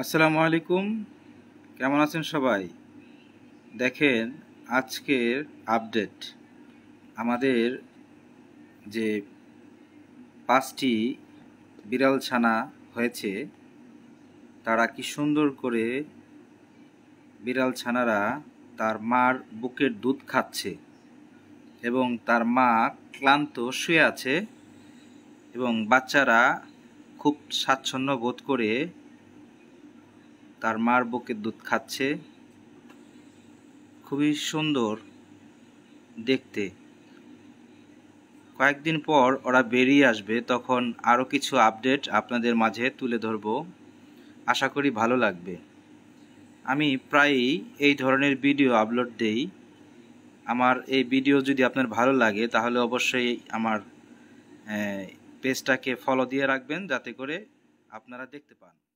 আসসালামু আলাইকুম কেমন আছেন সবাই দেখেন আজকের আপডেট আমাদের যে পাঁচটি বিড়াল ছানা হয়েছে তারা কি সুন্দর করে বিড়াল ছানারা তার মার বুকের দুধ খাচ্ছে এবং তার মা ক্লান্ত শুয়ে আছে এবং বাচ্চারা খুব স্বাচ্ছন্দ্য বোধ করে তার মার বুকের দুধ খাচ্ছে খুবই সুন্দর দেখতে কয়েকদিন পর ওরা বেরিয়ে আসবে তখন আরও কিছু আপডেট আপনাদের মাঝে তুলে ধরব আশা করি ভালো লাগবে আমি প্রায়ই এই ধরনের ভিডিও আপলোড দেই আমার এই ভিডিও যদি আপনার ভালো লাগে তাহলে অবশ্যই আমার পেজটাকে ফলো দিয়ে রাখবেন যাতে করে আপনারা দেখতে পান